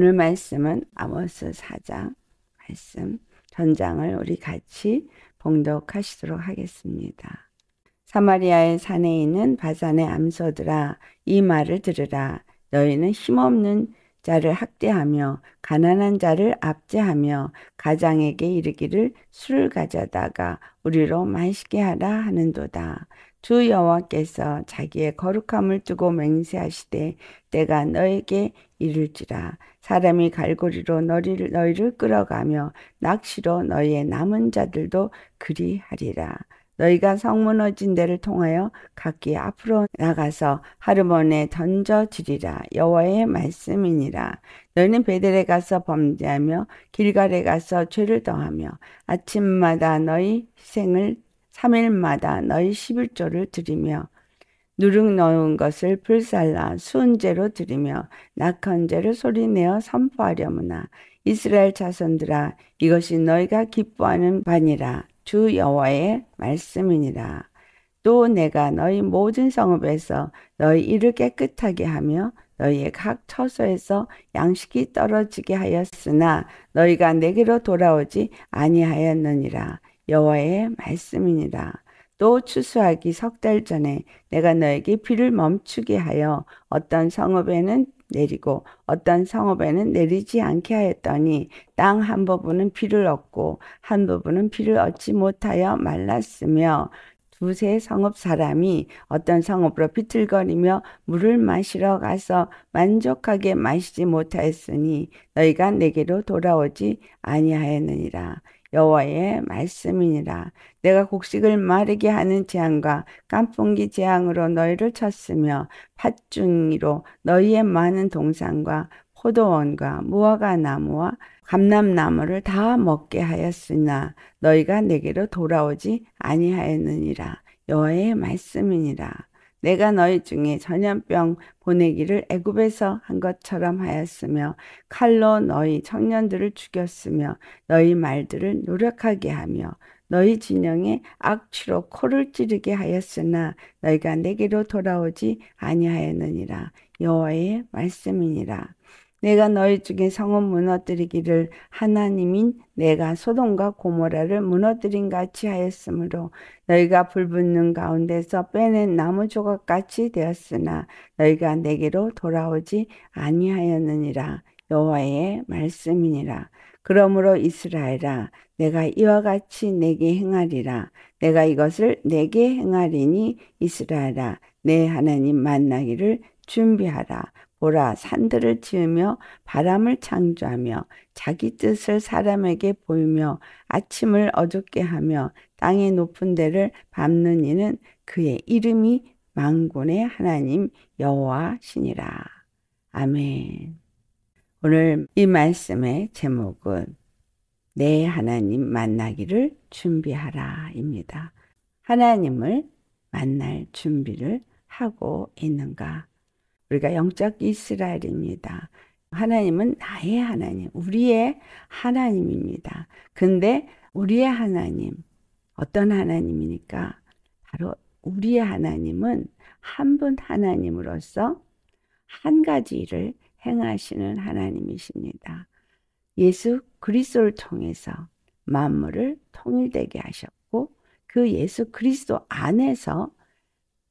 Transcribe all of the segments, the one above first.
오늘 말씀은 아모스 4장 말씀 전장을 우리 같이 봉독하시도록 하겠습니다. 사마리아의 산에 있는 바산의 암소들아 이 말을 들으라 너희는 힘없는 자를 학대하며 가난한 자를 압제하며 가장에게 이르기를 술을 가져다가 우리로 마시게 하라 하는도다. 주 여호와께서 자기의 거룩함을 두고 맹세하시되 내가 너에게 이를지라 사람이 갈고리로 너희를, 너희를 끌어가며 낚시로 너희의 남은 자들도 그리하리라. 너희가 성문어진 데를 통하여 각기 앞으로 나가서 하르몬에 던져지리라 여호와의 말씀이니라 너희는 베델에 가서 범죄하며 길갈에 가서 죄를 더하며 아침마다 너희 희생을 3일마다 너희 11조를 드리며 누룩 넣은 것을 불살라 수은제로 드리며 낙헌제를 소리내어 선포하려무나 이스라엘 자손들아 이것이 너희가 기뻐하는 반이라 주 여호와의 말씀이니라 또 내가 너희 모든 성읍에서 너희 이를 깨끗하게 하며 너희의 각 처소에서 양식이 떨어지게 하였으나 너희가 내게로 돌아오지 아니하였느니라 여호와의 말씀입니다또 추수하기 석 달 전에 내가 너에게 비를 멈추게 하여 어떤 성읍에는 내리고 어떤 성읍에는 내리지 않게 하였더니 땅 한 부분은 비를 얻고 한 부분은 비를 얻지 못하여 말랐으며 두세 성읍 사람이 어떤 성읍으로 비틀거리며 물을 마시러 가서 만족하게 마시지 못하였으니 너희가 내게로 돌아오지 아니하였느니라. 여호와의 말씀이니라. 내가 곡식을 마르게 하는 재앙과 깐풍기 재앙으로 너희를 쳤으며 팥중이로 너희의 많은 동산과 포도원과 무화과 나무와 감람나무를 다 먹게 하였으나 너희가 내게로 돌아오지 아니하였느니라. 여호와의 말씀이니라. 내가 너희 중에 전염병 보내기를 애굽에서 한 것처럼 하였으며 칼로 너희 청년들을 죽였으며 너희 말들을 노력하게 하며 너희 진영에 악취로 코를 찌르게 하였으나 너희가 내게로 돌아오지 아니하였느니라 여호와의 말씀이니라 내가 너희 중에 성은 무너뜨리기를 하나님인 내가 소돔과 고모라를 무너뜨린 같이 하였으므로 너희가 불붙는 가운데서 빼낸 나무 조각 같이 되었으나 너희가 내게로 돌아오지 아니하였느니라 여호와의 말씀이니라 그러므로 이스라엘아 내가 이와 같이 내게 행하리라 내가 이것을 내게 행하리니 이스라엘아 내 하나님 만나기를 준비하라 보라 산들을 지으며 바람을 창조하며 자기 뜻을 사람에게 보이며 아침을 어둡게 하며 땅의 높은 데를 밟는 이는 그의 이름이 망군의 하나님 여호와시니라. 아멘. 오늘 이 말씀의 제목은 내 하나님 만나기를 준비하라입니다. 하나님을 만날 준비를 하고 있는가? 우리가 영적 이스라엘입니다. 하나님은 나의 하나님, 우리의 하나님입니다. 근데 우리의 하나님, 어떤 하나님이니까 바로 우리의 하나님은 한 분 하나님으로서 한 가지 일을 행하시는 하나님이십니다. 예수 그리스도를 통해서 만물을 통일되게 하셨고 그 예수 그리스도 안에서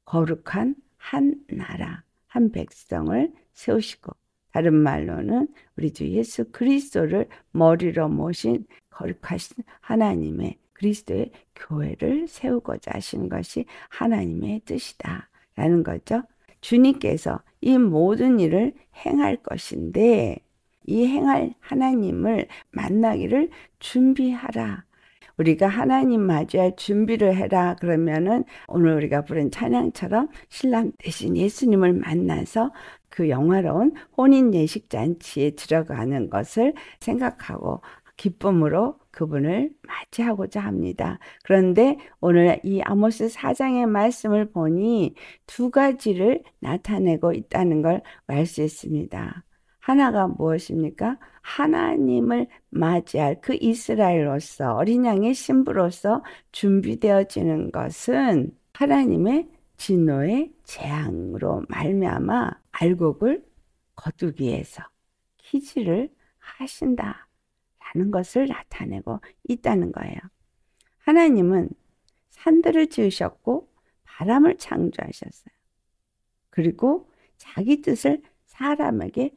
거룩한 한 나라 한 백성을 세우시고 다른 말로는 우리 주 예수 그리스도를 머리로 모신 거룩하신 하나님의 그리스도의 교회를 세우고자 하신 것이 하나님의 뜻이다. 라는 거죠. 주님께서 이 모든 일을 행할 것인데 이 행할 하나님을 만나기를 준비하라. 우리가 하나님 맞이할 준비를 해라 그러면은 오늘 우리가 부른 찬양처럼 신랑 대신 예수님을 만나서 그 영화로운 혼인 예식 잔치에 들어가는 것을 생각하고 기쁨으로 그분을 맞이하고자 합니다. 그런데 오늘 이 아모스 사장의 말씀을 보니 두 가지를 나타내고 있다는 걸 알 수 있습니다. 하나가 무엇입니까? 하나님을 맞이할 그 이스라엘로서 어린 양의 신부로서 준비되어지는 것은 하나님의 진노의 재앙으로 말미암아 알곡을 거두기 위해서 키지를 하신다라는 것을 나타내고 있다는 거예요. 하나님은 산들을 지으셨고 바람을 창조하셨어요. 그리고 자기 뜻을 사람에게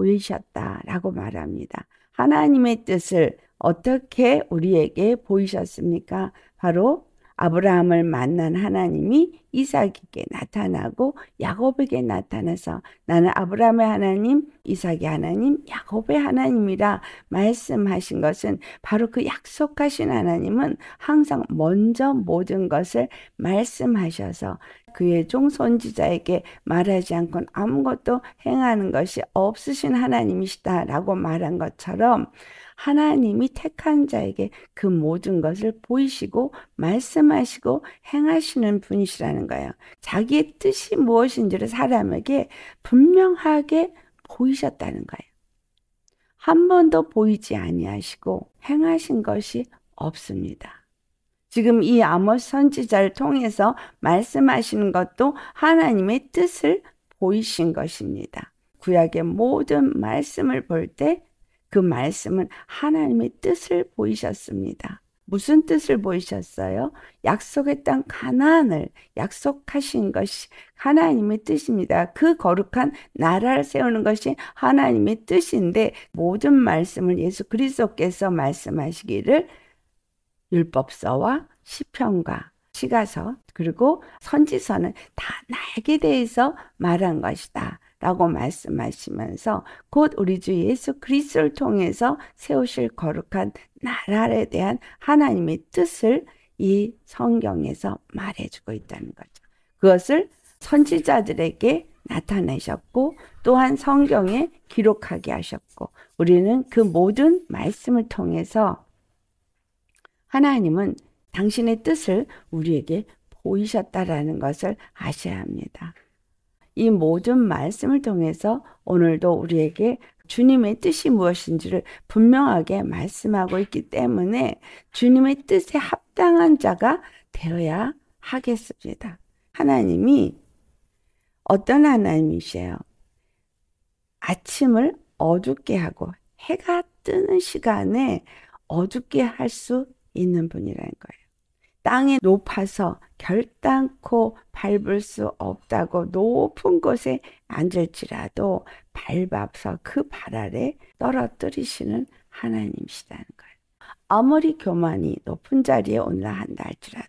보이셨다라고 말합니다. 하나님의 뜻을 어떻게 우리에게 보이셨습니까? 바로 아브라함을 만난 하나님이 이삭에게 나타나고 야곱에게 나타나서 나는 아브라함의 하나님, 이삭의 하나님, 야곱의 하나님이라 말씀하신 것은 바로 그 약속하신 하나님은 항상 먼저 모든 것을 말씀하셔서 그의 종손지자에게 말하지 않고 아무것도 행하는 것이 없으신 하나님이시다라고 말한 것처럼 하나님이 택한 자에게 그 모든 것을 보이시고 말씀하시고 행하시는 분이시라는 거예요. 자기의 뜻이 무엇인지를 사람에게 분명하게 보이셨다는 거예요. 한 번도 보이지 아니하시고 행하신 것이 없습니다. 지금 이 아모스 선지자를 통해서 말씀하시는 것도 하나님의 뜻을 보이신 것입니다. 구약의 모든 말씀을 볼때 그 말씀은 하나님의 뜻을 보이셨습니다. 무슨 뜻을 보이셨어요? 약속의 땅가나을 약속하신 것이 하나님의 뜻입니다. 그 거룩한 나라를 세우는 것이 하나님의 뜻인데 모든 말씀을 예수 그리스도께서 말씀하시기를 율법서와 시편과 시가서 그리고 선지서는 다 나에게 대해서 말한 것이다. 라고 말씀하시면서 곧 우리 주 예수 그리스도를 통해서 세우실 거룩한 나라에 대한 하나님의 뜻을 이 성경에서 말해주고 있다는 거죠. 그것을 선지자들에게 나타내셨고 또한 성경에 기록하게 하셨고 우리는 그 모든 말씀을 통해서 하나님은 당신의 뜻을 우리에게 보이셨다라는 것을 아셔야 합니다. 이 모든 말씀을 통해서 오늘도 우리에게 주님의 뜻이 무엇인지를 분명하게 말씀하고 있기 때문에 주님의 뜻에 합당한 자가 되어야 하겠습니다. 하나님이 어떤 하나님이세요? 아침을 어둡게 하고 해가 뜨는 시간에 어둡게 할 수 있는 분이라는 거예요. 땅에 높아서 결단코 밟을 수 없다고 높은 곳에 앉을지라도 밟아서 그 발 아래 떨어뜨리시는 하나님이시다는 거예요. 아무리 교만이 높은 자리에 올라한다 할지라도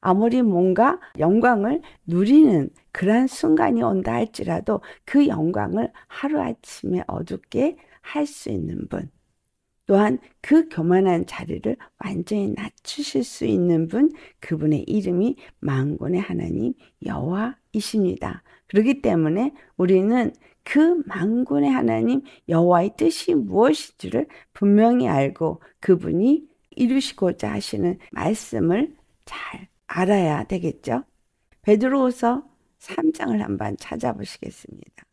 아무리 뭔가 영광을 누리는 그러한 순간이 온다 할지라도 그 영광을 하루아침에 어둡게 할 수 있는 분 또한 그 교만한 자리를 완전히 낮추실 수 있는 분 그분의 이름이 망군의 하나님 여호와이십니다. 그렇기 때문에 우리는 그 망군의 하나님 여호와의 뜻이 무엇인지를 분명히 알고 그분이 이루시고자 하시는 말씀을 잘 알아야 되겠죠. 베드로후서 3장을 한번 찾아보시겠습니다.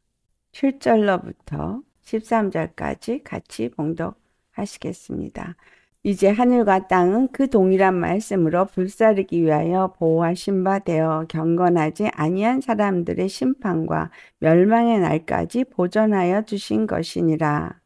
7절로부터 13절까지 같이 봉독 하시겠습니다. 이제 하늘과 땅은 그 동일한 말씀으로 불사르기 위하여 보호하신 바 되어 경건하지 아니한 사람들의 심판과 멸망의 날까지 보존하여 주신 것이니라.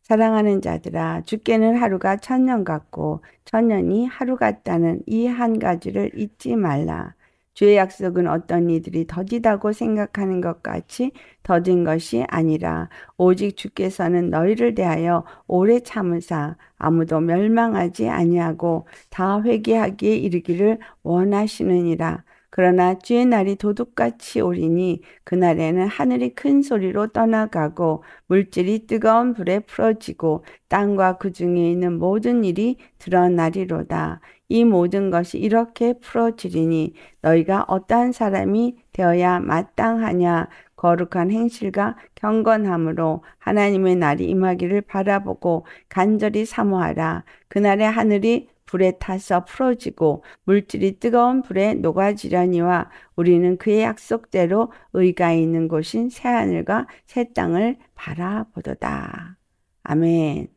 사랑하는 자들아 주께는 하루가 천년 같고 천년이 하루 같다는 이 한 가지를 잊지 말라. 주의 약속은 어떤 이들이 더디다고 생각하는 것 같이 더딘 것이 아니라 오직 주께서는 너희를 대하여 오래 참으사 아무도 멸망하지 아니하고 다 회개하기에 이르기를 원하시느니라. 그러나 주의 날이 도둑같이 오리니 그날에는 하늘이 큰 소리로 떠나가고 물질이 뜨거운 불에 풀어지고 땅과 그 중에 있는 모든 일이 드러나리로다. 이 모든 것이 이렇게 풀어지리니 너희가 어떠한 사람이 되어야 마땅하냐 거룩한 행실과 경건함으로 하나님의 날이 임하기를 바라보고 간절히 사모하라 그날의 하늘이 불에 타서 풀어지고 물질이 뜨거운 불에 녹아지려니와 우리는 그의 약속대로 의가 있는 곳인 새하늘과 새 땅을 바라보도다. 아멘.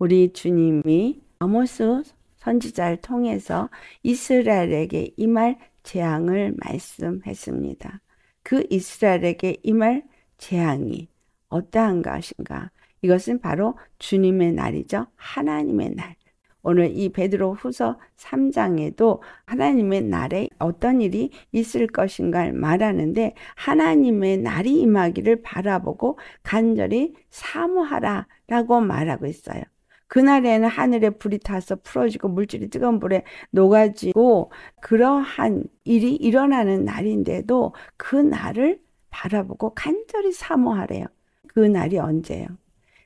우리 주님이 아모스 선지자를 통해서 이스라엘에게 임할 재앙을 말씀했습니다. 그 이스라엘에게 임할 재앙이 어떠한 것인가? 이것은 바로 주님의 날이죠. 하나님의 날. 오늘 이 베드로 후서 3장에도 하나님의 날에 어떤 일이 있을 것인가를 말하는데 하나님의 날이 임하기를 바라보고 간절히 사모하라 라고 말하고 있어요. 그날에는 하늘에 불이 타서 풀어지고 물질이 뜨거운 불에 녹아지고 그러한 일이 일어나는 날인데도 그 날을 바라보고 간절히 사모하래요. 그 날이 언제요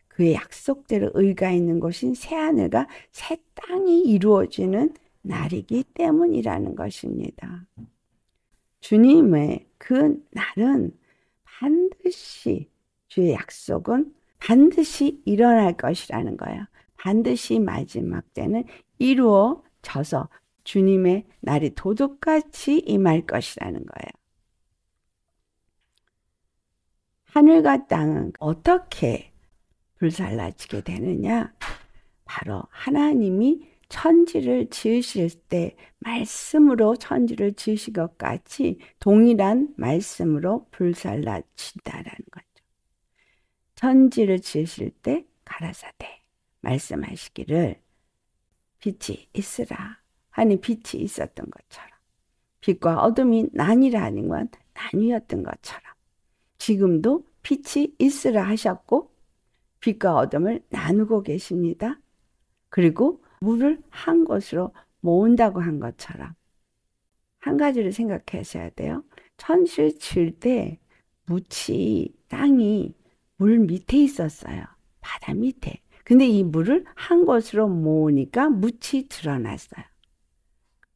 그의 약속대로 의가 있는 곳인 새하늘과 새 땅이 이루어지는 날이기 때문이라는 것입니다. 주님의 그 날은 반드시 주의 약속은 반드시 일어날 것이라는 거예요. 반드시 마지막 때는 이루어져서 주님의 날이 도둑같이 임할 것이라는 거예요. 하늘과 땅은 어떻게 불살라지게 되느냐? 바로 하나님이 천지를 지으실 때 말씀으로 천지를 지으신 것 같이 동일한 말씀으로 불살라친다라는 거죠. 천지를 지으실 때 가라사대. 말씀하시기를 빛이 있으라 하니 빛이 있었던 것처럼 빛과 어둠이 난이라 하는 건 나뉘었던 것처럼 지금도 빛이 있으라 하셨고 빛과 어둠을 나누고 계십니다. 그리고 물을 한 곳으로 모은다고 한 것처럼 한 가지를 생각하셔야 돼요. 천실 칠때 무치 땅이 물 밑에 있었어요. 바다 밑에. 근데 이 물을 한 곳으로 모으니까 묻이 드러났어요.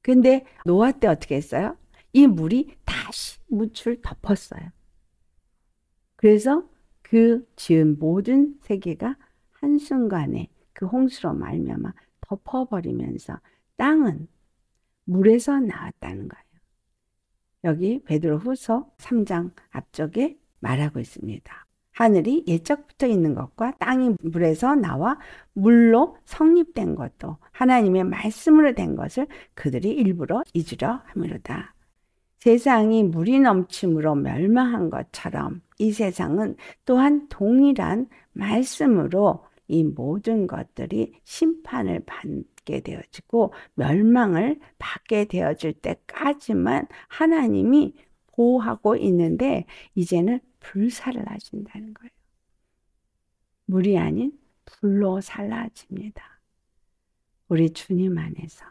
근데 노아 때 어떻게 했어요? 이 물이 다시 묻을 덮었어요. 그래서 그 지은 모든 세계가 한순간에 그 홍수로 말미암아 덮어버리면서 땅은 물에서 나왔다는 거예요. 여기 베드로 후서 3장 앞쪽에 말하고 있습니다. 하늘이 예적부터 있는 것과 땅이 물에서 나와 물로 성립된 것도 하나님의 말씀으로 된 것을 그들이 일부러 잊으려 함이로다. 세상이 물이 넘침으로 멸망한 것처럼 이 세상은 또한 동일한 말씀으로 이 모든 것들이 심판을 받게 되어지고 멸망을 받게 되어질 때까지만 하나님이 보호하고 있는데 이제는 불살을 하신다는 거예요. 물이 아닌 불로 살라집니다. 우리 주님 안에서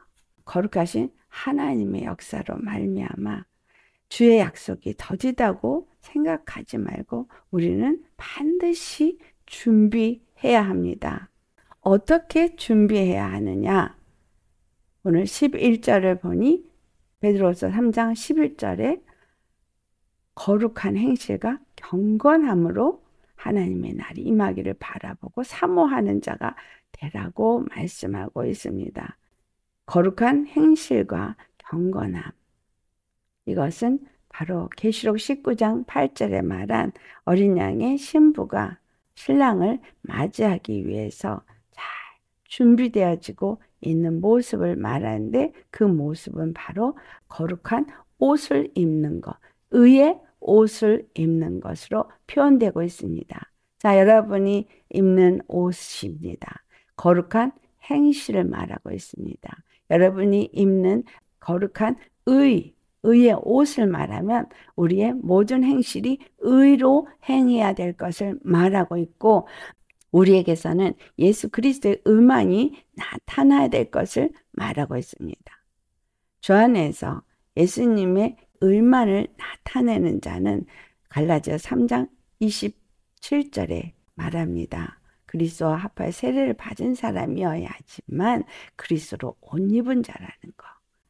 거룩하신 하나님의 역사로 말미암아 주의 약속이 더디다고 생각하지 말고 우리는 반드시 준비해야 합니다. 어떻게 준비해야 하느냐? 오늘 11절을 보니 베드로서 3장 11절에 거룩한 행실과 경건함으로 하나님의 날이 임하기를 바라보고 사모하는 자가 되라고 말씀하고 있습니다. 거룩한 행실과 경건함. 이것은 바로 계시록 19장 8절에 말한 어린 양의 신부가 신랑을 맞이하기 위해서 잘 준비되어지고 있는 모습을 말하는데 그 모습은 바로 거룩한 옷을 입는 것, 의의 옷을 입는 것으로 표현되고 있습니다. 자, 여러분이 입는 옷입니다. 거룩한 행실을 말하고 있습니다. 여러분이 입는 거룩한 의, 의의 옷을 말하면 우리의 모든 행실이 의로 행해야 될 것을 말하고 있고 우리에게서는 예수 그리스도의 의만이 나타나야 될 것을 말하고 있습니다. 주 안에서 예수님의 을만을 나타내는 자는 갈라디아 3장 27절에 말합니다. 그리스와 합할 세례를 받은 사람이어야지만 그리스로 옷 입은 자라는 거.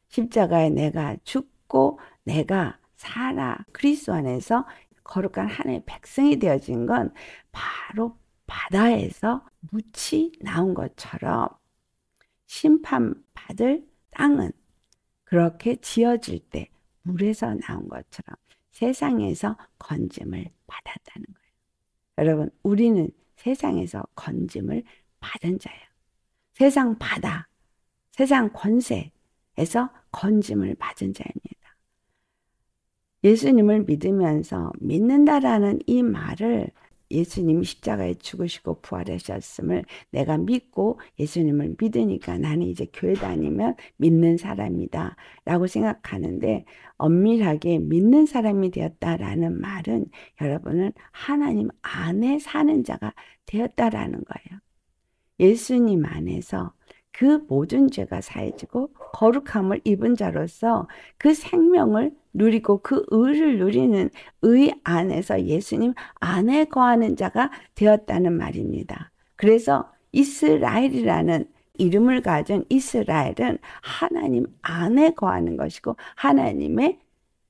십자가에 내가 죽고 내가 살아 그리스 안에서 거룩한 하나님의 백성이 되어진 건 바로 바다에서 무치 나온 것처럼 심판받을 땅은 그렇게 지어질 때 물에서 나온 것처럼 세상에서 건짐을 받았다는 거예요. 여러분 우리는 세상에서 건짐을 받은 자예요. 세상 바다, 세상 권세에서 건짐을 받은 자입니다. 예수님을 믿으면서 믿는다라는 이 말을 예수님이 십자가에 죽으시고 부활하셨음을 내가 믿고 예수님을 믿으니까 나는 이제 교회 다니면 믿는 사람이다 라고 생각하는데 엄밀하게 믿는 사람이 되었다라는 말은 여러분은 하나님 안에 사는 자가 되었다라는 거예요. 예수님 안에서 그 모든 죄가 사해지고 거룩함을 입은 자로서 그 생명을 누리고 그 의를 누리는 의 안에서 예수님 안에 거하는 자가 되었다는 말입니다. 그래서 이스라엘이라는 이름을 가진 이스라엘은 하나님 안에 거하는 것이고 하나님의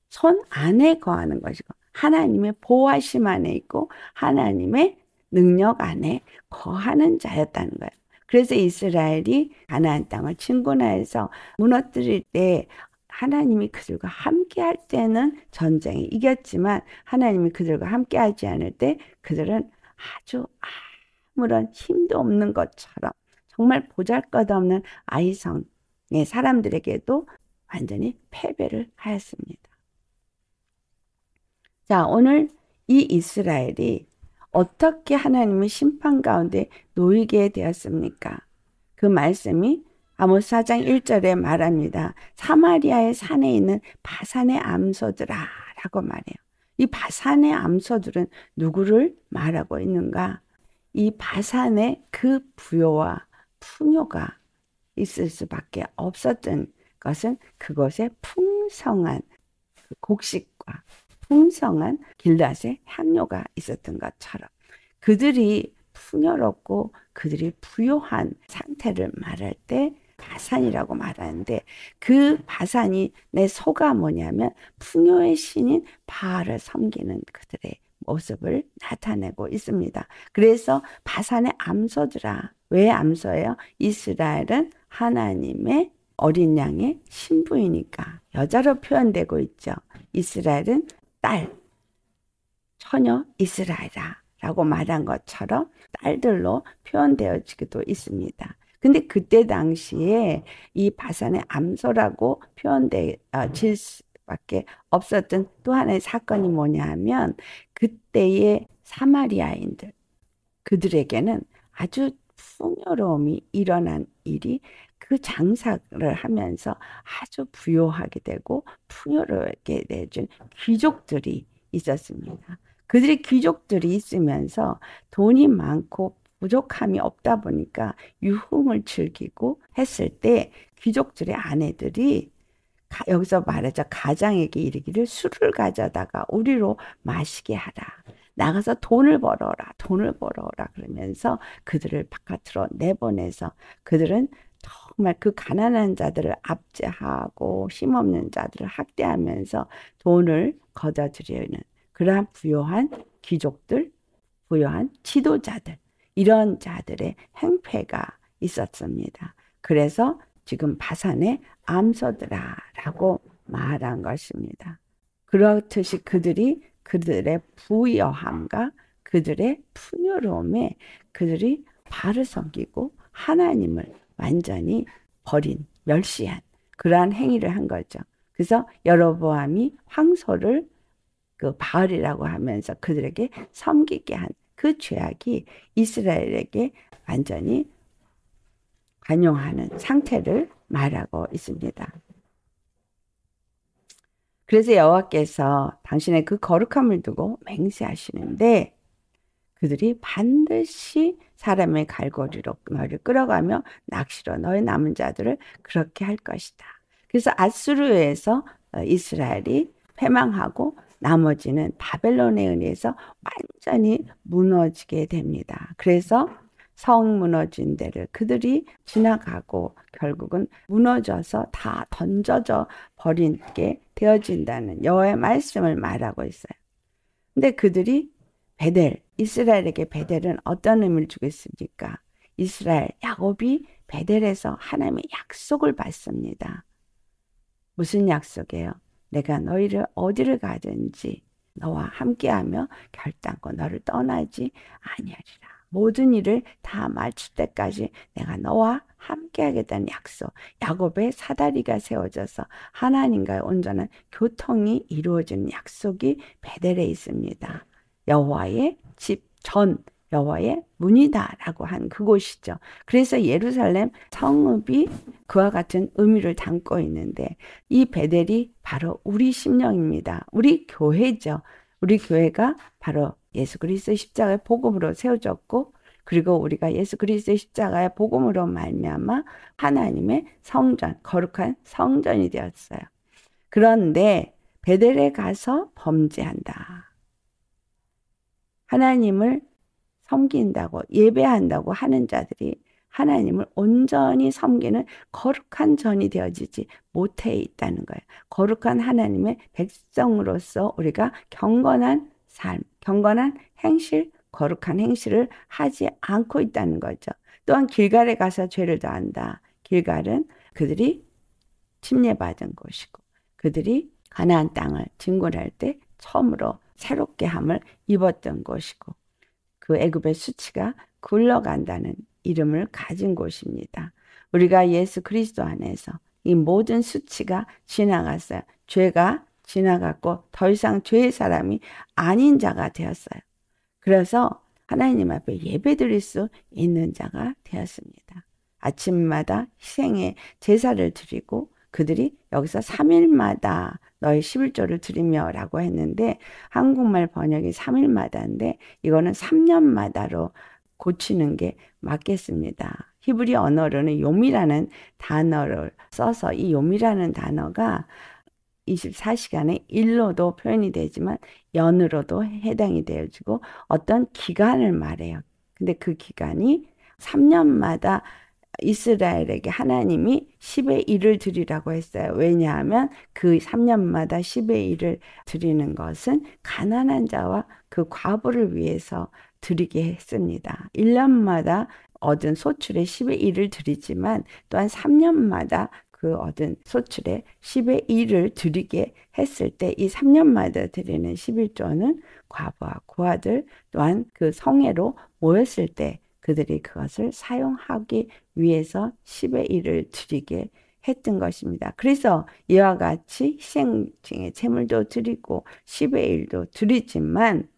손 안에 거하는 것이고 하나님의 보호하심 안에 있고 하나님의 능력 안에 거하는 자였다는 거예요. 그래서 이스라엘이 가나안 땅을 친구나에서 무너뜨릴 때 하나님이 그들과 함께 할 때는 전쟁이 이겼지만 하나님이 그들과 함께 하지 않을 때 그들은 아주 아무런 힘도 없는 것처럼 정말 보잘것없는 아이성의 사람들에게도 완전히 패배를 하였습니다. 자 오늘 이 이스라엘이 어떻게 하나님의 심판 가운데 놓이게 되었습니까? 그 말씀이 아모스 4장 1절에 말합니다. 사마리아의 산에 있는 바산의 암소들아 라고 말해요. 이 바산의 암소들은 누구를 말하고 있는가? 이 바산의 그 부여와 풍요가 있을 수밖에 없었던 것은 그것의 풍성한 그 곡식과 풍성한 길닷의 향료가 있었던 것처럼 그들이 풍요롭고 그들이 부요한 상태를 말할 때 바산이라고 말하는데 그 바산이 내 소가 뭐냐면 풍요의 신인 바알을 섬기는 그들의 모습을 나타내고 있습니다. 그래서 바산의 암소들아 왜 암소예요? 이스라엘은 하나님의 어린 양의 신부이니까 여자로 표현되고 있죠. 이스라엘은 딸, 처녀 이스라엘아 라고 말한 것처럼 딸들로 표현되어지기도 있습니다. 근데 그때 당시에 이 바산의 암소라고 표현될 어, 아, 수밖에 없었던 또 하나의 사건이 뭐냐 하면 그때의 사마리아인들 그들에게는 아주 풍요로움이 일어난 일이 그 장사를 하면서 아주 부요하게 되고 풍요롭게 내준 귀족들이 있었습니다. 그들의 귀족들이 있으면서 돈이 많고 부족함이 없다 보니까 유흥을 즐기고 했을 때 귀족들의 아내들이 가, 여기서 말하자 가장에게 이르기를 술을 가져다가 우리로 마시게 하라. 나가서 돈을 벌어라. 돈을 벌어라. 그러면서 그들을 바깥으로 내보내서 그들은 정말 그 가난한 자들을 압제하고 힘없는 자들을 학대하면서 돈을 거둬들이는 그러한 부요한 귀족들, 부요한 지도자들 이런 자들의 행패가 있었습니다. 그래서 지금 바산의 암소드라라고 말한 것입니다. 그렇듯이 그들이 그들의 부여함과 그들의 풍요로움에 그들이 발을 섬기고 하나님을 완전히 버린 멸시한 그러한 행위를 한 거죠. 그래서 여로보암이 황소를 그 바알이라고 하면서 그들에게 섬기게 한그 죄악이 이스라엘에게 완전히 관용하는 상태를 말하고 있습니다. 그래서 여호와께서 당신의 그 거룩함을 두고 맹세하시는데 그들이 반드시 사람의 갈고리로 너를 끌어가며 낚시로 너의 남은 자들을 그렇게 할 것이다. 그래서 아수르에서 어, 이스라엘이 패망하고 나머지는 바벨론에 의해서 완전히 무너지게 됩니다. 그래서 성 무너진 데를 그들이 지나가고 결국은 무너져서 다 던져져 버린 게 되어진다는 여호와의 말씀을 말하고 있어요. 근데 그들이 베델, 이스라엘에게 베델은 어떤 의미를 주겠습니까? 이스라엘, 야곱이 베델에서 하나님의 약속을 받습니다. 무슨 약속이에요? 내가 너희를 어디를 가든지 너와 함께하며 결단코 너를 떠나지 아니하리라. 모든 일을 다 마칠 때까지 내가 너와 함께하겠다는 약속, 야곱의 사다리가 세워져서 하나님과의 온전한 교통이 이루어지는 약속이 베델에 있습니다. 여호와의 집전 여호와의 문이다라고 한 그곳이죠. 그래서 예루살렘 성읍이 그와 같은 의미를 담고 있는데 이 베델이 바로 우리 심령입니다. 우리 교회죠. 우리 교회가 바로 예수 그리스도 십자가의 복음으로 세워졌고 그리고 우리가 예수 그리스도의 십자가의 복음으로 말미암아 하나님의 성전 거룩한 성전이 되었어요. 그런데 베델에 가서 범죄한다. 하나님을 섬긴다고 예배한다고 하는 자들이 하나님을 온전히 섬기는 거룩한 전이 되어지지 못해 있다는 거예요. 거룩한 하나님의 백성으로서 우리가 경건한 삶, 경건한 행실, 거룩한 행실을 하지 않고 있다는 거죠. 또한 길갈에 가서 죄를 더한다. 길갈은 그들이 침례받은 곳이고 그들이 가나안 땅을 진군할 때 처음으로 새롭게 함을 입었던 곳이고 그 애굽의 수치가 굴러간다는 이름을 가진 곳입니다. 우리가 예수 그리스도 안에서 이 모든 수치가 지나갔어요. 죄가 지나갔고 더 이상 죄의 사람이 아닌 자가 되었어요. 그래서 하나님 앞에 예배드릴 수 있는 자가 되었습니다. 아침마다 희생의 제사를 드리고 그들이 여기서 3일마다 너희 11조를 드리며 라고 했는데 한국말 번역이 3일마다인데 이거는 3년마다로 고치는 게 맞겠습니다. 히브리 언어로는 요미라는 단어를 써서 이 요미라는 단어가 24시간에 일로도 표현이 되지만 연으로도 해당이 되어지고 어떤 기간을 말해요. 근데 그 기간이 3년마다 이스라엘에게 하나님이 10의 1을 드리라고 했어요. 왜냐하면 그 3년마다 10의 1을 드리는 것은 가난한 자와 그 과부를 위해서 드리게 했습니다. 1년마다 얻은 소출의 10의 1을 드리지만 또한 3년마다 그 얻은 소출의 10의 1을 드리게 했을 때 이 3년마다 드리는 11조는 과부와 고아들 또한 그 성회로 모였을 때 그들이 그것을 사용하기 위해서 10의 1을 드리게 했던 것입니다. 그래서 이와 같이 희생의 재물도 드리고 10의 1도 드리지만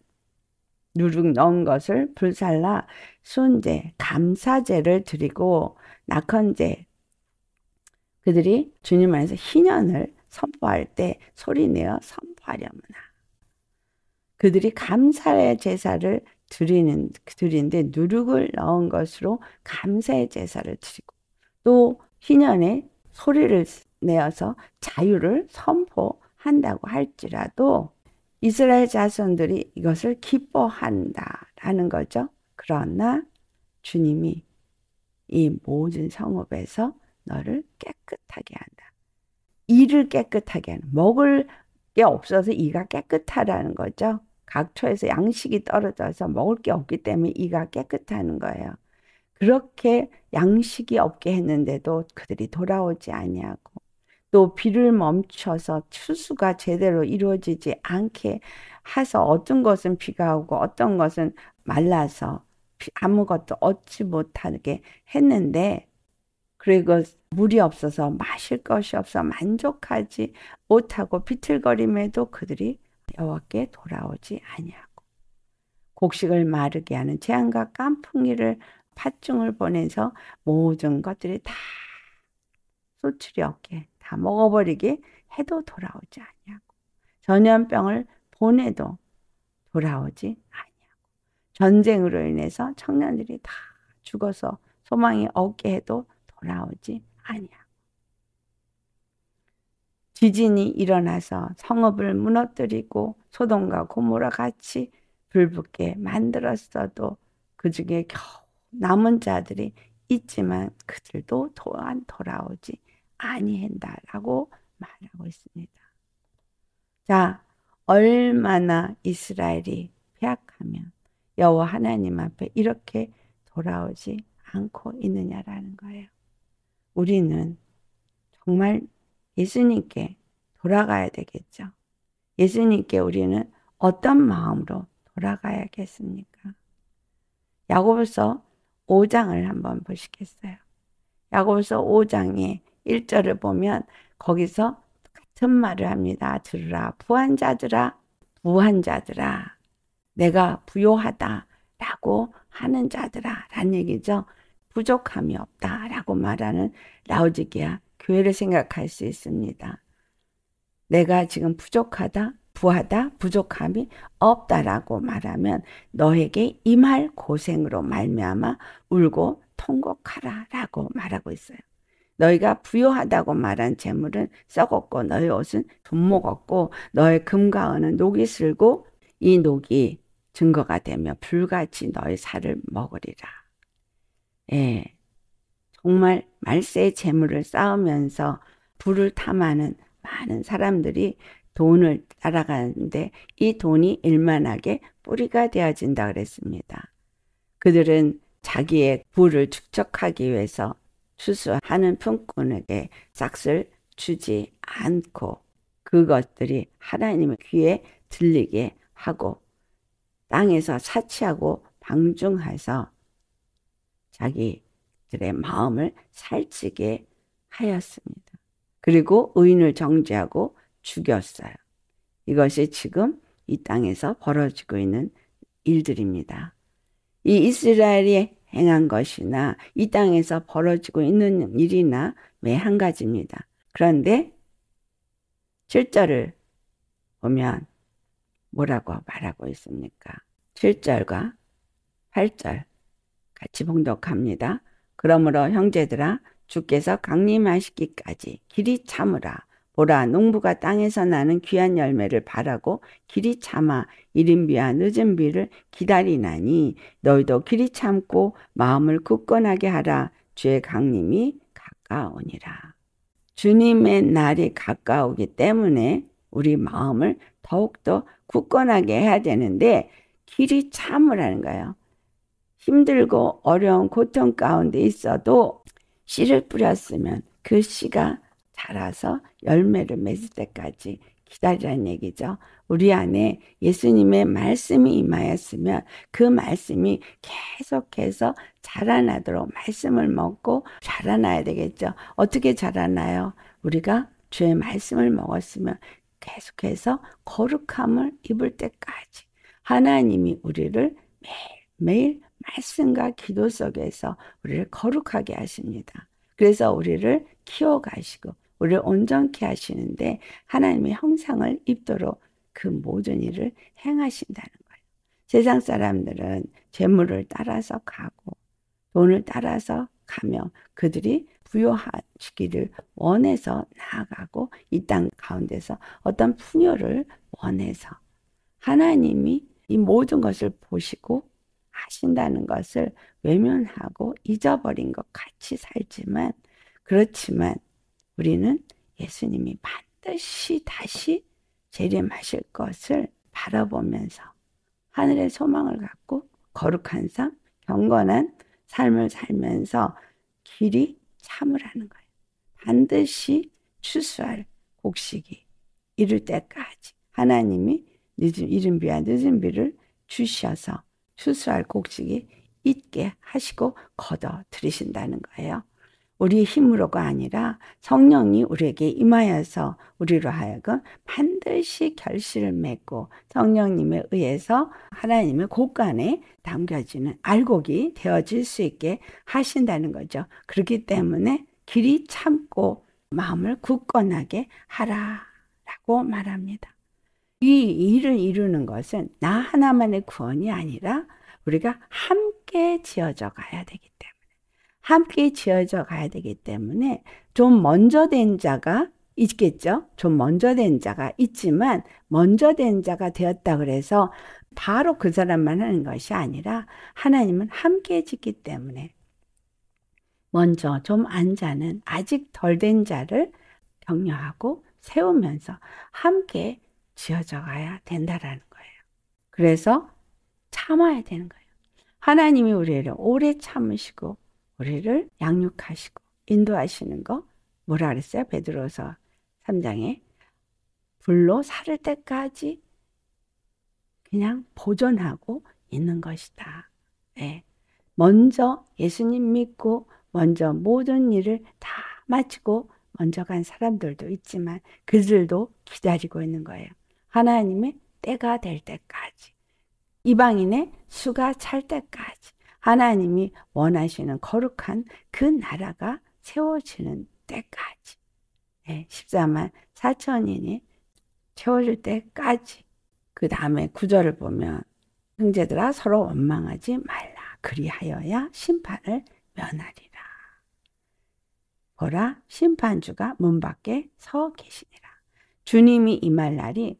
누룩 넣은 것을 불살라 순제, 감사제를 드리고 낙헌제 그들이 주님 안에서 희년을 선포할 때 소리내어 선포하려무나 그들이 감사의 제사를 드리는 드리는데 누룩을 넣은 것으로 감사의 제사를 드리고 또 희년에 소리를 내어서 자유를 선포한다고 할지라도 이스라엘 자손들이 이것을 기뻐한다라는 거죠. 그러나 주님이 이 모든 성읍에서 너를 깨끗하게 한다. 이를 깨끗하게 하는 먹을 게 없어서 이가 깨끗하다는 거죠. 각초에서 양식이 떨어져서 먹을 게 없기 때문에 이가 깨끗하는 거예요. 그렇게 양식이 없게 했는데도 그들이 돌아오지 아니하고 또 비를 멈춰서 추수가 제대로 이루어지지 않게 해서 어떤 것은 비가 오고 어떤 것은 말라서 아무것도 얻지 못하게 했는데 그리고 물이 없어서 마실 것이 없어 만족하지 못하고 비틀거림에도 그들이 여호와께 돌아오지 아니하고 곡식을 마르게 하는 재앙과 깐풍기를 파충을 보내서 모든 것들이 다 소출이 없게 다 먹어버리게 해도 돌아오지 아니하고 전염병을 보내도 돌아오지 아니하고 전쟁으로 인해서 청년들이 다 죽어서 소망이 없게 해도 돌아오지 아니하고 지진이 일어나서 성읍을 무너뜨리고 소돔과 고모라 같이 불붙게 만들었어도 그 중에 겨우 남은 자들이 있지만 그들도 또한 돌아오지 아니한다라고 말하고 있습니다. 자, 얼마나 이스라엘이 폐악하면 여호와 하나님 앞에 이렇게 돌아오지 않고 있느냐라는 거예요. 우리는 정말 예수님께 돌아가야 되겠죠. 예수님께 우리는 어떤 마음으로 돌아가야겠습니까? 야고보서 5장을 한번 보시겠어요. 야고보서 5장의 1절을 보면 거기서 같은 말을 합니다. 들으라 부한 자들아 부한 자들아 내가 부요하다 라고 하는 자들아 라는 얘기죠. 부족함이 없다 라고 말하는 라우지게아 교회를 생각할 수 있습니다. 내가 지금 부족하다, 부하다, 부족함이 없다라고 말하면 너에게 임할 고생으로 말미암아 울고 통곡하라라고 말하고 있어요. 너희가 부요하다고 말한 재물은 썩었고 너희 옷은 돈먹었고 너의 금과 은은 녹이 슬고 이 녹이 증거가 되며 불같이 너의 살을 먹으리라. 예. 정말 말세의 재물을 쌓으면서 불을 탐하는 많은 사람들이 돈을 따라가는데 이 돈이 일만하게 뿌리가 되어진다 그랬습니다. 그들은 자기의 부를 축적하기 위해서 추수하는 품꾼에게 싹을 주지 않고 그것들이 하나님의 귀에 들리게 하고 땅에서 사치하고 방중해서 자기 들의 마음을 살찌게 하였습니다. 그리고 의인을 정죄하고 죽였어요. 이것이 지금 이 땅에서 벌어지고 있는 일들입니다. 이 이스라엘이 행한 것이나 이 땅에서 벌어지고 있는 일이나 매한 가지입니다. 그런데 7절을 보면 뭐라고 말하고 있습니까? 7절과 8절 같이 봉독합니다. 그러므로 형제들아 주께서 강림하시기까지 길이 참으라. 보라 농부가 땅에서 나는 귀한 열매를 바라고 길이 참아 이른 비와 늦은 비를 기다리나니 너희도 길이 참고 마음을 굳건하게 하라 주의 강림이 가까우니라. 주님의 날이 가까우기 때문에 우리 마음을 더욱더 굳건하게 해야 되는데 길이 참으라는 거예요. 힘들고 어려운 고통 가운데 있어도 씨를 뿌렸으면 그 씨가 자라서 열매를 맺을 때까지 기다리라는 얘기죠. 우리 안에 예수님의 말씀이 임하였으면 그 말씀이 계속해서 자라나도록 말씀을 먹고 자라나야 되겠죠. 어떻게 자라나요? 우리가 주의 말씀을 먹었으면 계속해서 거룩함을 입을 때까지 하나님이 우리를 매일매일 말씀과 기도 속에서 우리를 거룩하게 하십니다. 그래서 우리를 키워가시고 우리를 온전케 하시는데 하나님의 형상을 입도록 그 모든 일을 행하신다는 거예요. 세상 사람들은 재물을 따라서 가고 돈을 따라서 가며 그들이 부여하시기를 원해서 나아가고 이 땅 가운데서 어떤 풍요를 원해서 하나님이 이 모든 것을 보시고 하신다는 것을 외면하고 잊어버린 것 같이 살지만 그렇지만 우리는 예수님이 반드시 다시 재림하실 것을 바라보면서 하늘의 소망을 갖고 거룩한 삶, 경건한 삶을 살면서 길이 참으라는 거예요. 반드시 추수할 곡식이 이를 때까지 하나님이 늦은 이른비와 늦은비를 주셔서 수수할 곡식이 있게 하시고 걷어 들이신다는 거예요. 우리의 힘으로가 아니라 성령이 우리에게 임하여서 우리로 하여금 반드시 결실을 맺고 성령님에 의해서 하나님의 곳간에 담겨지는 알곡이 되어질 수 있게 하신다는 거죠. 그렇기 때문에 길이 참고 마음을 굳건하게 하라라고 말합니다. 이 일을 이루는 것은 나 하나만의 구원이 아니라 우리가 함께 지어져 가야 되기 때문에 함께 지어져 가야 되기 때문에 좀 먼저 된 자가 있겠죠. 좀 먼저 된 자가 있지만 먼저 된 자가 되었다 그래서 바로 그 사람만 하는 것이 아니라 하나님은 함께 짓기 때문에 먼저 좀 안 자는 아직 덜 된 자를 격려하고 세우면서 함께 지어져 가야 된다라는 거예요. 그래서 참아야 되는 거예요. 하나님이 우리를 오래 참으시고 우리를 양육하시고 인도하시는 거 뭐라 그랬어요? 베드로서 3장에 불로 살을 때까지 그냥 보존하고 있는 것이다. 네. 먼저 예수님 믿고 먼저 모든 일을 다 마치고 먼저 간 사람들도 있지만 그들도 기다리고 있는 거예요. 하나님의 때가 될 때까지 이방인의 수가 찰 때까지 하나님이 원하시는 거룩한 그 나라가 세워지는 때까지 네, 예, 14만 4천인이 채워질 때까지 그 다음에 구절을 보면 형제들아 서로 원망하지 말라 그리하여야 심판을 면하리라 보라 심판주가 문 밖에 서 계시니라 주님이 임할 날이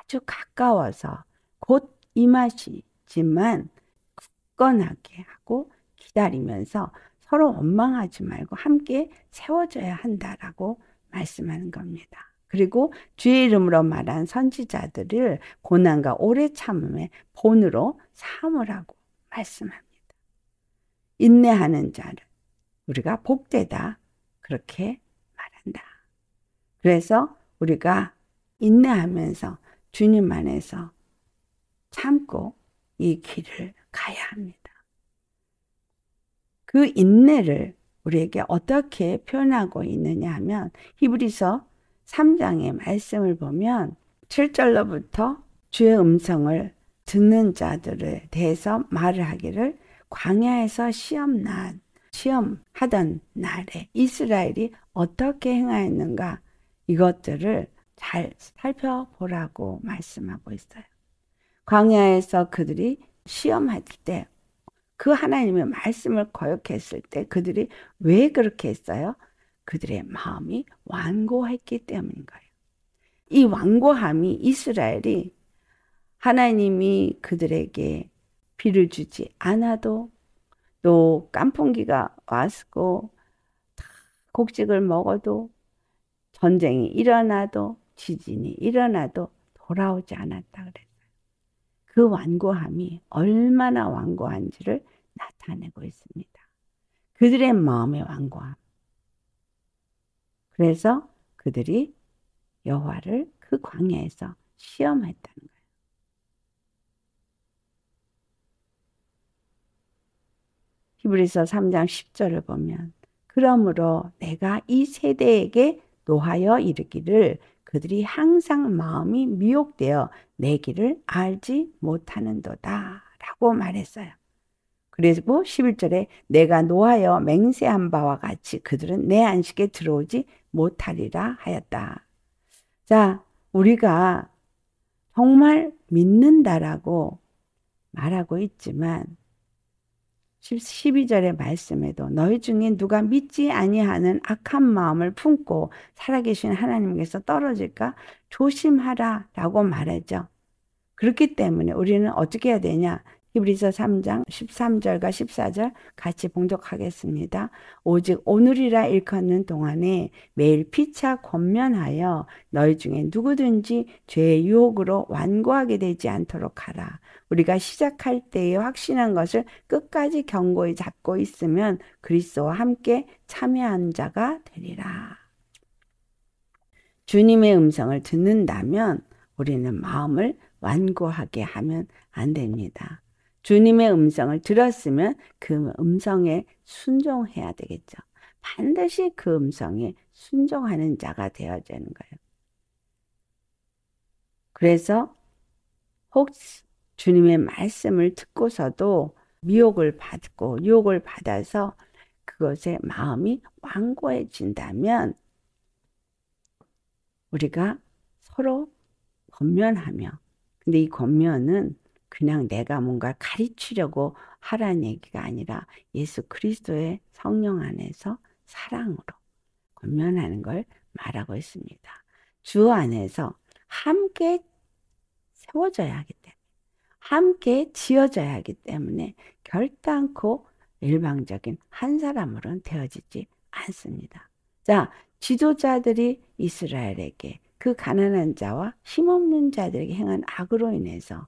아주 가까워서 곧 임하시지만 굳건하게 하고 기다리면서 서로 원망하지 말고 함께 세워져야 한다라고 말씀하는 겁니다. 그리고 주의 이름으로 말한 선지자들을 고난과 오래 참음의 본으로 삼으라고 말씀합니다. 인내하는 자를 우리가 복되다 그렇게 말한다. 그래서 우리가 인내하면서 주님 안에서 참고 이 길을 가야 합니다. 그 인내를 우리에게 어떻게 표현하고 있느냐 하면 히브리서 3장의 말씀을 보면 7절로부터 주의 음성을 듣는 자들에 대해서 말을 하기를 광야에서 시험난 시험하던 날에 이스라엘이 어떻게 행하였는가 이것들을 잘 살펴보라고 말씀하고 있어요. 광야에서 그들이 시험할 때그 하나님의 말씀을 거역했을 때 그들이 왜 그렇게 했어요? 그들의 마음이 완고했기 때문인 거예요. 이 완고함이 이스라엘이 하나님이 그들에게 비를 주지 않아도 또 깐풍기가 왔고 곡식을 먹어도 전쟁이 일어나도 지진이 일어나도 돌아오지 않았다 그랬어요. 그 완고함이 얼마나 완고한지를 나타내고 있습니다. 그들의 마음의 완고함. 그래서 그들이 여호와를 그 광야에서 시험했다는 거예요. 히브리서 3장 10절을 보면 그러므로 내가 이 세대에게 노하여 이르기를 그들이 항상 마음이 미혹되어 내 길을 알지 못하는도다. 라고 말했어요. 그리고 11절에 내가 노하여 맹세한 바와 같이 그들은 내 안식에 들어오지 못하리라 하였다. 자, 우리가 정말 믿는다라고 말하고 있지만 12절의 말씀에도 너희 중에 누가 믿지 아니하는 악한 마음을 품고 살아계신 하나님께서 떨어질까 조심하라 라고 말하죠. 그렇기 때문에 우리는 어떻게 해야 되냐. 히브리서 3장 13절과 14절 같이 봉독하겠습니다. 오직 오늘이라 일컫는 동안에 매일 피차 권면하여 너희 중에 누구든지 죄의 유혹으로 완고하게 되지 않도록 하라. 우리가 시작할 때에 확신한 것을 끝까지 경고히 잡고 있으면 그리스도와 함께 참여한 자가 되리라. 주님의 음성을 듣는다면 우리는 마음을 완고하게 하면 안 됩니다. 주님의 음성을 들었으면 그 음성에 순종해야 되겠죠. 반드시 그 음성에 순종하는 자가 되어야 되는 거예요. 그래서 혹시 주님의 말씀을 듣고서도 미혹을 받고 유혹을 받아서 그것에 마음이 완고해진다면 우리가 서로 권면하며 근데 이 권면은 그냥 내가 뭔가 가르치려고 하라는 얘기가 아니라 예수 그리스도의 성령 안에서 사랑으로 권면하는 걸 말하고 있습니다. 주 안에서 함께 세워져야 하겠다. 함께 지어져야 하기 때문에 결단코 일방적인 한 사람으로는 되어지지 않습니다. 자, 지도자들이 이스라엘에게 그 가난한 자와 힘없는 자들에게 행한 악으로 인해서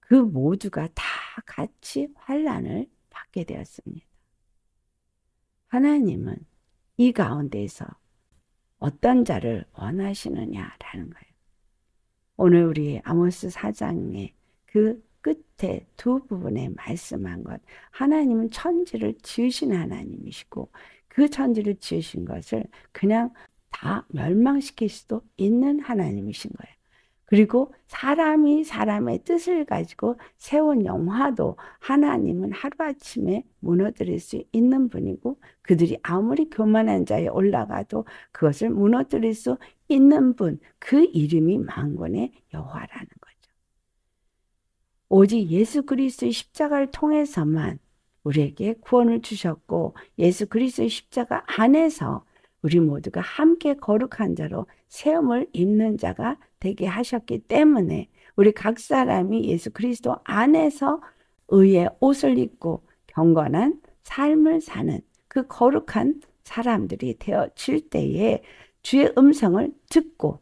그 모두가 다 같이 환란을 받게 되었습니다. 하나님은 이 가운데에서 어떤 자를 원하시느냐라는 거예요. 오늘 우리 아모스 사장의 그 끝에 두 부분에 말씀한 것. 하나님은 천지를 지으신 하나님이시고 그 천지를 지으신 것을 그냥 다 멸망시킬 수도 있는 하나님이신 거예요. 그리고 사람이 사람의 뜻을 가지고 세운 영화도 하나님은 하루아침에 무너뜨릴 수 있는 분이고 그들이 아무리 교만한 자에 올라가도 그것을 무너뜨릴 수 있는 분, 그 이름이 망군의 여화라는 거예요. 오직 예수 그리스도의 십자가를 통해서만 우리에게 구원을 주셨고 예수 그리스도의 십자가 안에서 우리 모두가 함께 거룩한 자로 세움을 입는 자가 되게 하셨기 때문에 우리 각 사람이 예수 그리스도 안에서 의의 옷을 입고 경건한 삶을 사는 그 거룩한 사람들이 되어질 때에 주의 음성을 듣고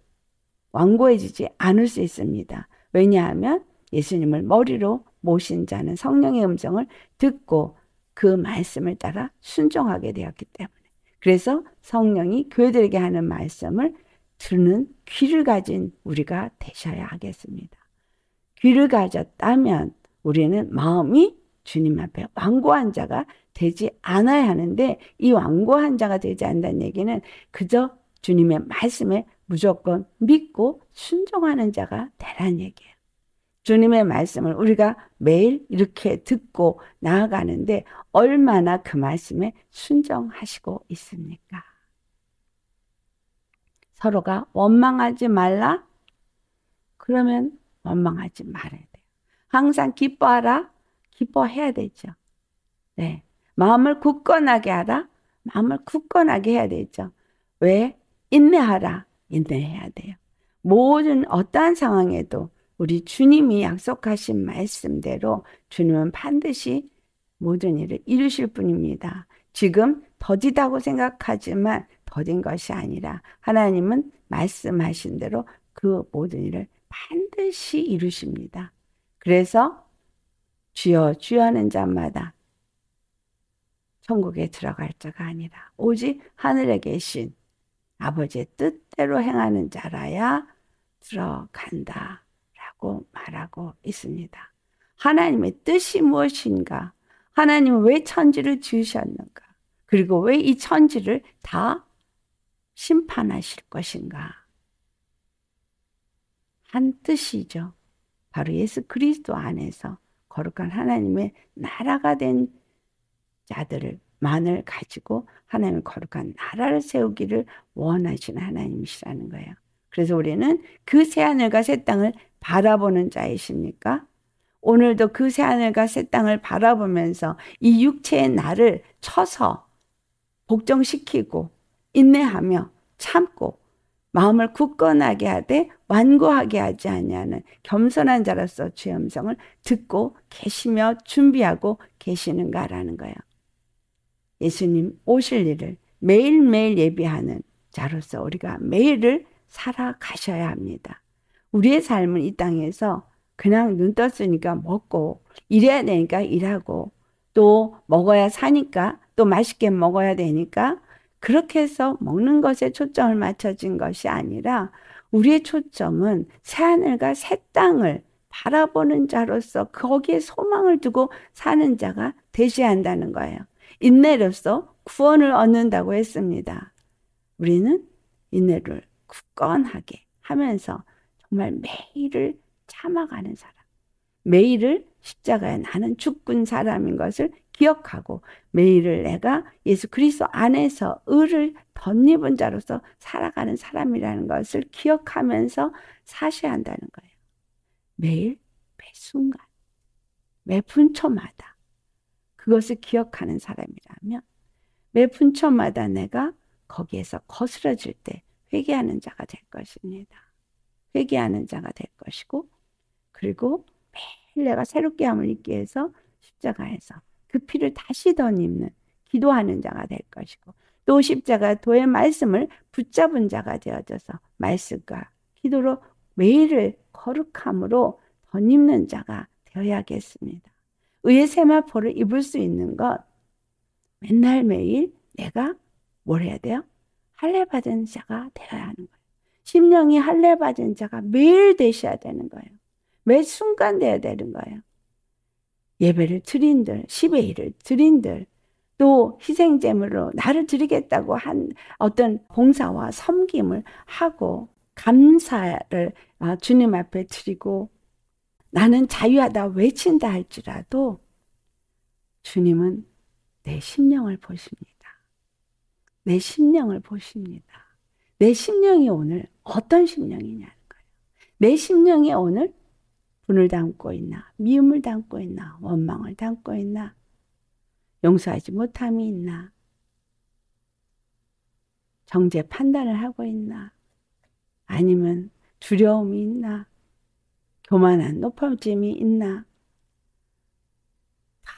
완고해지지 않을 수 있습니다. 왜냐하면 예수님을 머리로 모신 자는 성령의 음성을 듣고 그 말씀을 따라 순종하게 되었기 때문에 그래서 성령이 교회들에게 하는 말씀을 듣는 귀를 가진 우리가 되셔야 하겠습니다. 귀를 가졌다면 우리는 마음이 주님 앞에 완고한 자가 되지 않아야 하는데 이 완고한 자가 되지 않는 다는 얘기는 그저 주님의 말씀에 무조건 믿고 순종하는 자가 되란 얘기예요. 주님의 말씀을 우리가 매일 이렇게 듣고 나아가는데 얼마나 그 말씀에 순정하시고 있습니까? 서로가 원망하지 말라? 그러면 원망하지 말아야 돼요. 항상 기뻐하라? 기뻐해야 되죠. 네. 마음을 굳건하게 하라? 마음을 굳건하게 해야 되죠. 왜? 인내하라. 인내해야 돼요. 모든 어떠한 상황에도 우리 주님이 약속하신 말씀대로 주님은 반드시 모든 일을 이루실 분입니다. 지금 더디다고 생각하지만 더딘 것이 아니라 하나님은 말씀하신 대로 그 모든 일을 반드시 이루십니다. 그래서 주여 주여하는 자마다 천국에 들어갈 자가 아니라 오직 하늘에 계신 아버지의 뜻대로 행하는 자라야 들어간다. 있고 말하고 있습니다. 하나님의 뜻이 무엇인가? 하나님은 왜 천지를 지으셨는가? 그리고 왜 이 천지를 다 심판하실 것인가? 한 뜻이죠. 바로 예수 그리스도 안에서 거룩한 하나님의 나라가 된자들 만을 가지고 하나님의 거룩한 나라를 세우기를 원하시는 하나님이시라는 거예요. 그래서 우리는 그 새하늘과 새 땅을 바라보는 자이십니까? 오늘도 그 새하늘과 새 땅을 바라보면서 이 육체의 나를 쳐서 복종시키고 인내하며 참고 마음을 굳건하게 하되 완고하게 하지 아니하는 겸손한 자로서 주의 음성을 듣고 계시며 준비하고 계시는가라는 거예요. 예수님 오실 일을 매일매일 예비하는 자로서 우리가 매일을 살아가셔야 합니다. 우리의 삶은 이 땅에서 그냥 눈 떴으니까 먹고 일해야 되니까 일하고 또 먹어야 사니까 또 맛있게 먹어야 되니까 그렇게 해서 먹는 것에 초점을 맞춰진 것이 아니라 우리의 초점은 새하늘과 새 땅을 바라보는 자로서 거기에 소망을 두고 사는 자가 되셔야 한다는 거예요. 인내로서 구원을 얻는다고 했습니다. 우리는 인내를 굳건하게 하면서 정말 매일을 참아가는 사람. 매일을 십자가에 나는 죽은 사람인 것을 기억하고 매일을 내가 예수 그리스도 안에서 의를 덧입은 자로서 살아가는 사람이라는 것을 기억하면서 사셔야 한다는 거예요. 매일 매 순간 매 분초마다 그것을 기억하는 사람이라면 매 분초마다 내가 거기에서 거스러질 때 회개하는 자가 될 것입니다. 회개하는 자가 될 것이고 그리고 매일 내가 새롭게 함을 입기 위해서 십자가에서 그 피를 다시 덧입는 기도하는 자가 될 것이고 또 십자가 도의 말씀을 붙잡은 자가 되어져서 말씀과 기도로 매일을 거룩함으로 덧입는 자가 되어야겠습니다. 의의 세마포를 입을 수 있는 것 맨날 매일 내가 뭘 해야 돼요? 할례 받은 자가 되어야 하는 거 심령이 할례 받은 자가 매일 되셔야 되는 거예요. 매 순간 돼야 되는 거예요. 예배를 드린들, 10의 1 드린들, 또 희생제물로 나를 드리겠다고 한 어떤 봉사와 섬김을 하고 감사를 아, 주님 앞에 드리고 나는 자유하다 외친다 할지라도 주님은 내 심령을 보십니다. 내 심령을 보십니다. 내 심령이 오늘 어떤 심령이냐는 거예요. 내 심령에 오늘 분을 담고 있나, 미움을 담고 있나, 원망을 담고 있나, 용서하지 못함이 있나, 정제 판단을 하고 있나, 아니면 두려움이 있나, 교만한 높음짐이 있나. 다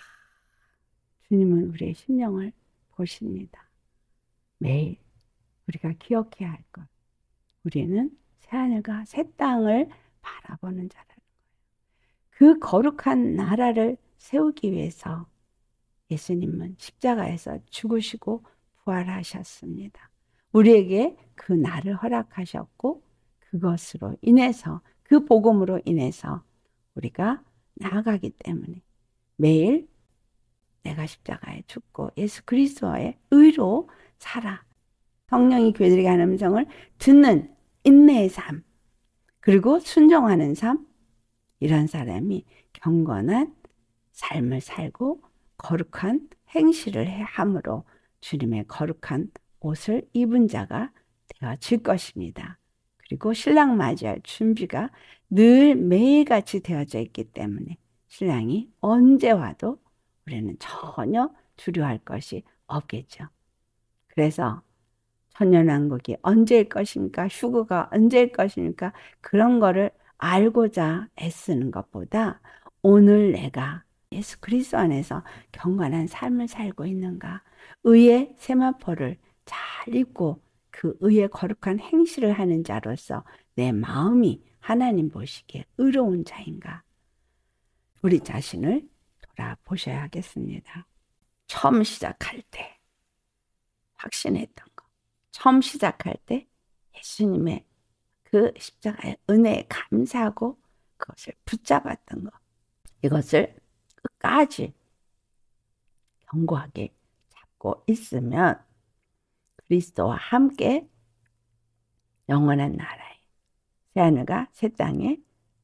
주님은 우리의 심령을 보십니다. 매일 우리가 기억해야 할 것. 우리는 새하늘과 새 땅을 바라보는 자라는 거예요. 그 거룩한 나라를 세우기 위해서 예수님은 십자가에서 죽으시고 부활하셨습니다. 우리에게 그 날을 허락하셨고 그것으로 인해서 그 복음으로 인해서 우리가 나아가기 때문에 매일 내가 십자가에 죽고 예수 그리스도의 의로 살아 성령이 교회들에게 하는 음성을 듣는 인내의 삶, 그리고 순종하는 삶, 이런 사람이 경건한 삶을 살고 거룩한 행실을 함으로 주님의 거룩한 옷을 입은 자가 되어질 것입니다. 그리고 신랑 맞이할 준비가 늘 매일같이 되어져 있기 때문에 신랑이 언제 와도 우리는 전혀 두려워할 것이 없겠죠. 그래서 천년왕국이 언제일 것입니까? 휴거가 언제일 것입니까? 그런 거를 알고자 애쓰는 것보다 오늘 내가 예수 그리스도 안에서 경건한 삶을 살고 있는가? 의의 세마포를 잘 입고 그 의의 거룩한 행실을 하는 자로서 내 마음이 하나님 보시기에 의로운 자인가? 우리 자신을 돌아보셔야 하겠습니다. 처음 시작할 때 확신했던 처음 시작할 때 예수님의 그 십자가의 은혜에 감사하고 그것을 붙잡았던 것. 이것을 끝까지 견고하게 잡고 있으면 그리스도와 함께 영원한 나라에 새하늘과 새 땅에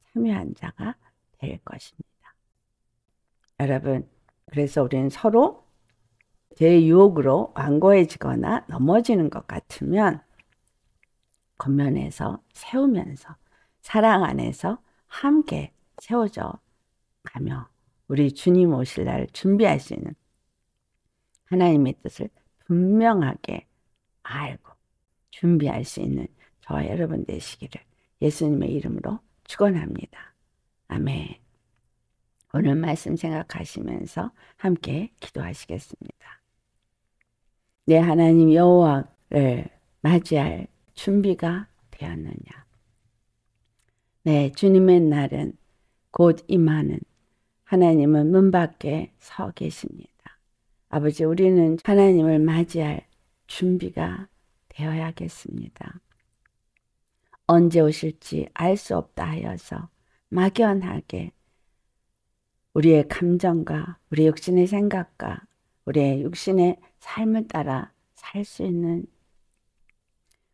참여한 자가 될 것입니다. 여러분, 그래서 우리는 서로 제 유혹으로 완고해지거나 넘어지는 것 같으면 겉면에서 세우면서 사랑 안에서 함께 세워져 가며 우리 주님 오실 날 준비하시는 하나님의 뜻을 분명하게 알고 준비할 수 있는 저와 여러분 되시기를 예수님의 이름으로 축원합니다. 아멘. 오늘 말씀 생각하시면서 함께 기도하시겠습니다. 내 하나님 여호와를 맞이할 준비가 되었느냐. 네, 주님의 날은 곧 임하는 하나님은 문 밖에 서 계십니다. 아버지, 우리는 하나님을 맞이할 준비가 되어야겠습니다. 언제 오실지 알 수 없다 하여서 막연하게 우리의 감정과 우리 육신의 생각과 우리의 육신의 삶을 따라 살 수 있는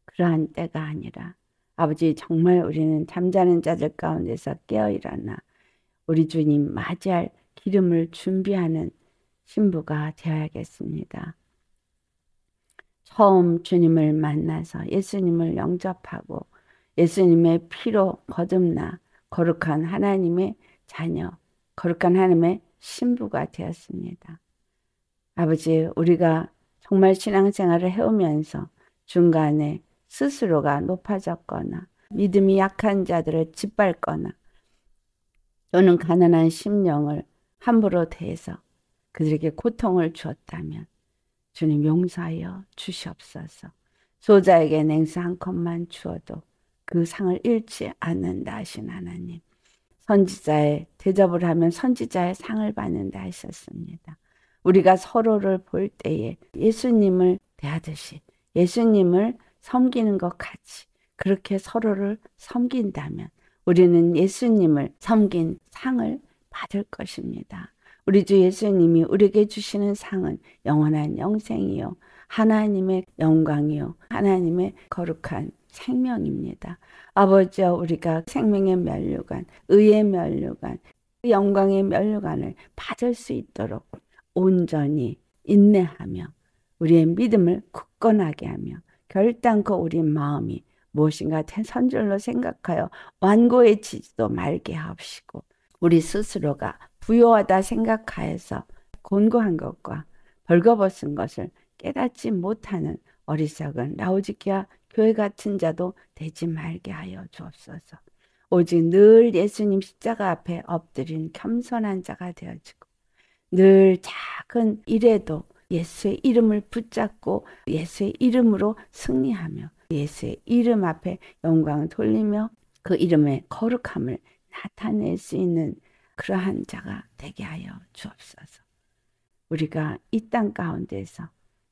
그러한 때가 아니라 아버지 정말 우리는 잠자는 자들 가운데서 깨어 일어나 우리 주님 맞이할 기름을 준비하는 신부가 되어야겠습니다. 처음 주님을 만나서 예수님을 영접하고 예수님의 피로 거듭나 거룩한 하나님의 자녀, 거룩한 하나님의 신부가 되었습니다. 아버지, 우리가 정말 신앙생활을 해오면서 중간에 스스로가 높아졌거나 믿음이 약한 자들을 짓밟거나 또는 가난한 심령을 함부로 대해서 그들에게 고통을 주었다면 주님 용서하여 주시옵소서. 소자에게 냉수 한 컵만 주어도 그 상을 잃지 않는다 하신 하나님. 선지자의 대접을 하면 선지자의 상을 받는다 하셨습니다. 우리가 서로를 볼 때에 예수님을 대하듯이 예수님을 섬기는 것 같이 그렇게 서로를 섬긴다면 우리는 예수님을 섬긴 상을 받을 것입니다. 우리 주 예수님이 우리에게 주시는 상은 영원한 영생이요. 하나님의 영광이요. 하나님의 거룩한 생명입니다. 아버지와 우리가 생명의 면류관, 의의 면류관, 영광의 면류관을 받을 수 있도록 온전히 인내하며 우리의 믿음을 굳건하게 하며 결단코 우리 마음이 무엇인가 선줄로 생각하여 완고해지지도 말게 하옵시고 우리 스스로가 부요하다 생각하여서 곤고한 것과 벌거벗은 것을 깨닫지 못하는 어리석은 라우지키아 교회 같은 자도 되지 말게 하여 주옵소서. 오직 늘 예수님 십자가 앞에 엎드린 겸손한 자가 되어지고 늘 작은 일에도 예수의 이름을 붙잡고 예수의 이름으로 승리하며 예수의 이름 앞에 영광을 돌리며 그 이름의 거룩함을 나타낼 수 있는 그러한 자가 되게 하여 주옵소서. 우리가 이 땅 가운데서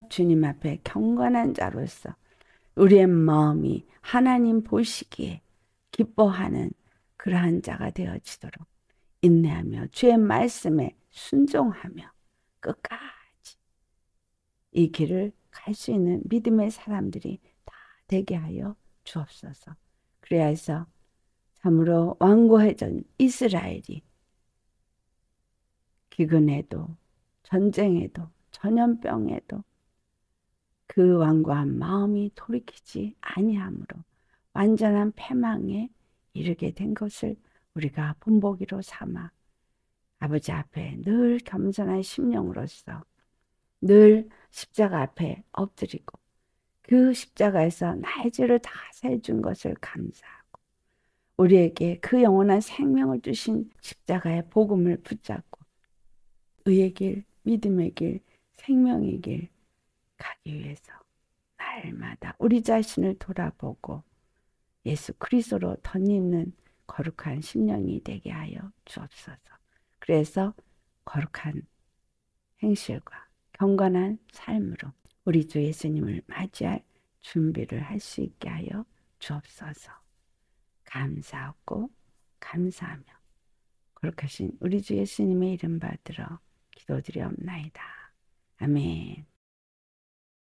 주님 앞에 경건한 자로서 우리의 마음이 하나님 보시기에 기뻐하는 그러한 자가 되어지도록 인내하며 주의 말씀에 순종하며 끝까지 이 길을 갈 수 있는 믿음의 사람들이 다 되게 하여 주옵소서. 그래야 서 참으로 완고해진 이스라엘이 기근에도 전쟁에도 전염병에도 그 완고한 마음이 돌이키지 아니하므로 완전한 패망에 이르게 된 것을 우리가 본보기로 삼아 아버지 앞에 늘 겸손한 심령으로서 늘 십자가 앞에 엎드리고 그 십자가에서 나의 죄를 다 세준 것을 감사하고 우리에게 그 영원한 생명을 주신 십자가의 복음을 붙잡고 의의 길, 믿음의 길, 생명의 길 가기 위해서 날마다 우리 자신을 돌아보고 예수 그리스도로 덧입는 거룩한 심령이 되게 하여 주옵소서. 그래서 거룩한 행실과 경건한 삶으로 우리 주 예수님을 맞이할 준비를 할 수 있게 하여 주옵소서. 감사하고 감사하며 그렇 하신 우리 주 예수님의 이름 받들어 기도드리옵나이다. 아멘.